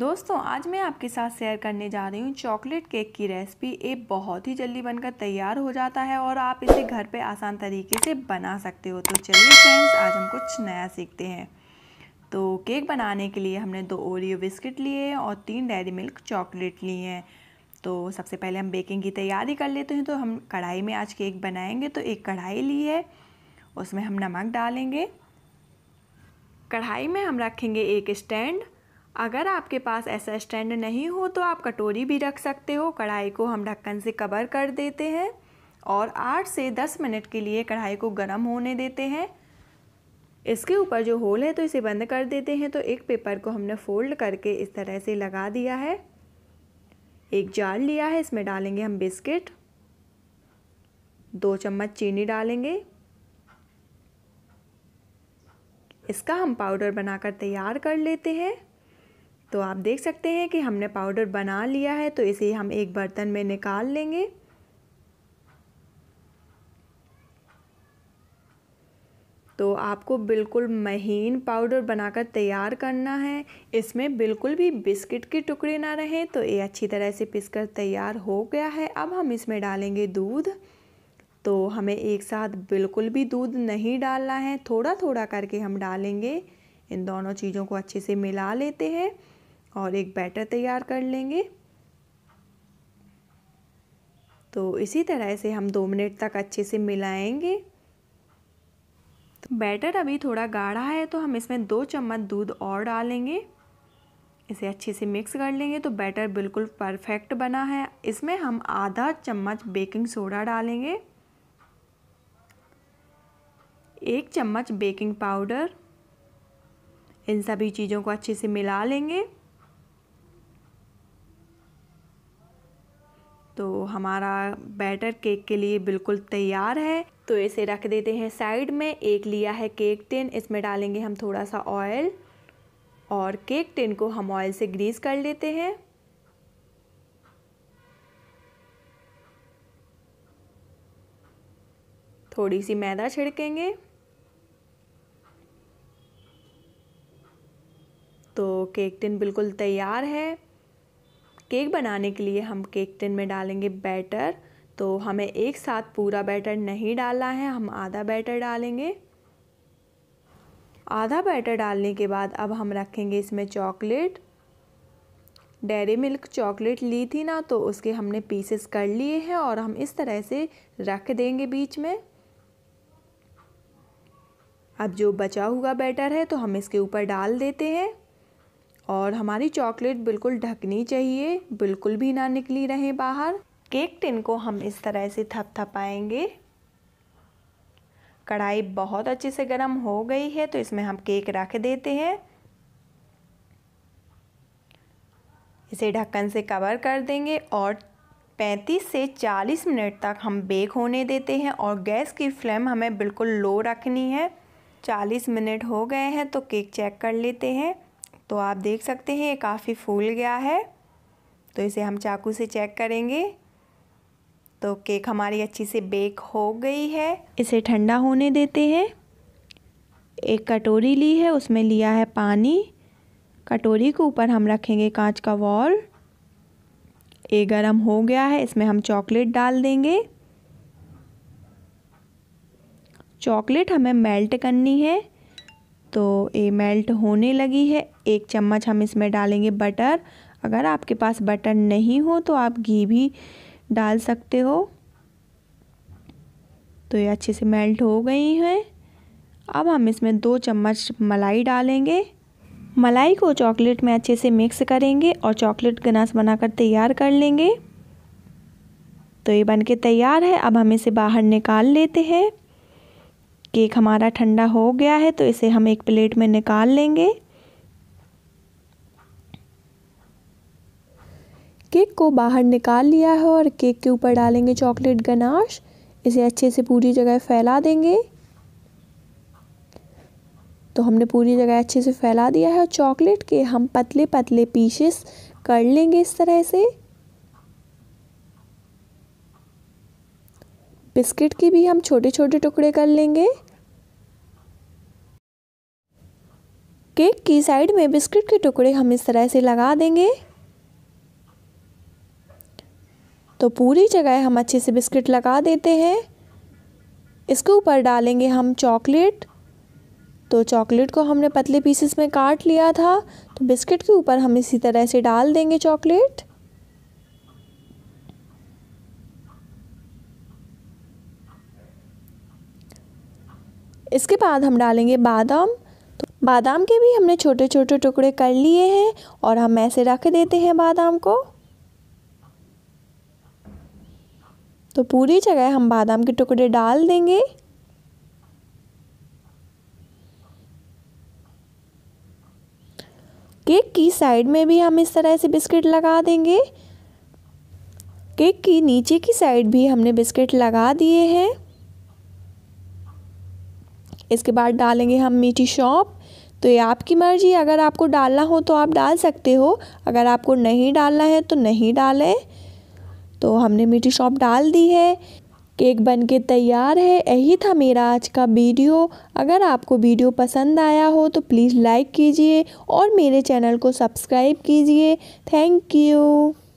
दोस्तों आज मैं आपके साथ शेयर करने जा रही हूँ चॉकलेट केक की रेसिपी ये बहुत ही जल्दी बनकर तैयार हो जाता है और आप इसे घर पे आसान तरीके से बना सकते हो तो चलिए फ्रेंड्स आज हम कुछ नया सीखते हैं तो केक बनाने के लिए हमने दो ओरियो बिस्किट लिए और तीन डेयरी मिल्क चॉकलेट लिए हैं तो सबसे पहले हम बेकिंग की तैयारी कर लेते हैं तो हम कढ़ाई में आज केक बनाएंगे तो एक कढ़ाई ली है उसमें हम नमक डालेंगे कढ़ाई में हम रखेंगे एक स्टैंड अगर आपके पास ऐसा स्टैंड नहीं हो तो आप कटोरी भी रख सकते हो कढ़ाई को हम ढक्कन से कवर कर देते हैं और 8 से 10 मिनट के लिए कढ़ाई को गर्म होने देते हैं इसके ऊपर जो होल है तो इसे बंद कर देते हैं तो एक पेपर को हमने फोल्ड करके इस तरह से लगा दिया है एक जार लिया है इसमें डालेंगे हम बिस्किट दो चम्मच चीनी डालेंगे इसका हम पाउडर बनाकर तैयार कर लेते हैं तो आप देख सकते हैं कि हमने पाउडर बना लिया है तो इसे हम एक बर्तन में निकाल लेंगे तो आपको बिल्कुल महीन पाउडर बनाकर तैयार करना है इसमें बिल्कुल भी बिस्किट के टुकड़े ना रहें तो ये अच्छी तरह से पिसकर तैयार हो गया है अब हम इसमें डालेंगे दूध तो हमें एक साथ बिल्कुल भी दूध नहीं डालना है थोड़ा थोड़ा करके हम डालेंगे इन दोनों चीज़ों को अच्छे से मिला लेते हैं और एक बैटर तैयार कर लेंगे तो इसी तरह से हम दो मिनट तक अच्छे से मिलाएंगे तो बैटर अभी थोड़ा गाढ़ा है तो हम इसमें दो चम्मच दूध और डालेंगे इसे अच्छे से मिक्स कर लेंगे तो बैटर बिल्कुल परफेक्ट बना है इसमें हम आधा चम्मच बेकिंग सोडा डालेंगे एक चम्मच बेकिंग पाउडर इन सभी चीज़ों को अच्छे से मिला लेंगे हमारा बैटर केक के लिए बिल्कुल तैयार है तो इसे रख देते हैं साइड में एक लिया है केक टिन इसमें डालेंगे हम थोड़ा सा ऑयल और केक टिन को हम ऑयल से ग्रीस कर लेते हैं थोड़ी सी मैदा छिड़केंगे तो केक टिन बिल्कुल तैयार है केक बनाने के लिए हम केक टिन में डालेंगे बैटर तो हमें एक साथ पूरा बैटर नहीं डालना है हम आधा बैटर डालेंगे आधा बैटर डालने के बाद अब हम रखेंगे इसमें चॉकलेट डेरी मिल्क चॉकलेट ली थी ना तो उसके हमने पीसेस कर लिए हैं और हम इस तरह से रख देंगे बीच में अब जो बचा हुआ बैटर है तो हम इसके ऊपर डाल देते हैं और हमारी चॉकलेट बिल्कुल ढकनी चाहिए बिल्कुल भी ना निकली रहे बाहर केक टिन को हम इस तरह से थपथपाएंगे कढ़ाई बहुत अच्छे से गर्म हो गई है तो इसमें हम केक रख देते हैं इसे ढक्कन से कवर कर देंगे और 35 से 40 मिनट तक हम बेक होने देते हैं और गैस की फ्लेम हमें बिल्कुल लो रखनी है 40 मिनट हो गए हैं तो केक चेक कर लेते हैं तो आप देख सकते हैं ये काफ़ी फूल गया है तो इसे हम चाकू से चेक करेंगे तो केक हमारी अच्छी से बेक हो गई है इसे ठंडा होने देते हैं एक कटोरी ली है उसमें लिया है पानी कटोरी के ऊपर हम रखेंगे कांच का वॉल ये गर्म हो गया है इसमें हम चॉकलेट डाल देंगे चॉकलेट हमें मेल्ट करनी है तो ये मेल्ट होने लगी है एक चम्मच हम इसमें डालेंगे बटर अगर आपके पास बटर नहीं हो तो आप घी भी डाल सकते हो तो ये अच्छे से मेल्ट हो गई हैं अब हम इसमें दो चम्मच मलाई डालेंगे मलाई को चॉकलेट में अच्छे से मिक्स करेंगे और चॉकलेट गनास बनाकर तैयार कर लेंगे तो ये बनके तैयार है अब हम इसे बाहर निकाल लेते हैं केक हमारा ठंडा हो गया है तो इसे हम एक प्लेट में निकाल लेंगे केक को बाहर निकाल लिया है और केक के ऊपर डालेंगे चॉकलेट गनाश इसे अच्छे से पूरी जगह फैला देंगे तो हमने पूरी जगह अच्छे से फैला दिया है और चॉकलेट के हम पतले पतले पीसेस कर लेंगे इस तरह से बिस्किट की भी हम छोटे छोटे टुकड़े कर लेंगे केक की साइड में बिस्किट के टुकड़े हम इस तरह से लगा देंगे तो पूरी जगह हम अच्छे से बिस्किट लगा देते हैं इसके ऊपर डालेंगे हम चॉकलेट तो चॉकलेट को हमने पतले पीसेस में काट लिया था तो बिस्किट के ऊपर हम इसी तरह से डाल देंगे चॉकलेट इसके बाद हम डालेंगे बादाम तो बादाम के भी हमने छोटे छोटे टुकड़े कर लिए हैं और हम ऐसे रख देते हैं बादाम को तो पूरी जगह हम बादाम के टुकड़े डाल देंगे केक की साइड में भी हम इस तरह से बिस्किट लगा देंगे केक की नीचे की साइड भी हमने बिस्किट लगा दिए हैं इसके बाद डालेंगे हम मीठी शॉप तो ये आपकी मर्ज़ी अगर आपको डालना हो तो आप डाल सकते हो अगर आपको नहीं डालना है तो नहीं डालें तो हमने मीठी शॉप डाल दी है केक बन के तैयार है यही था मेरा आज का वीडियो अगर आपको वीडियो पसंद आया हो तो प्लीज़ लाइक कीजिए और मेरे चैनल को सब्सक्राइब कीजिए थैंक यू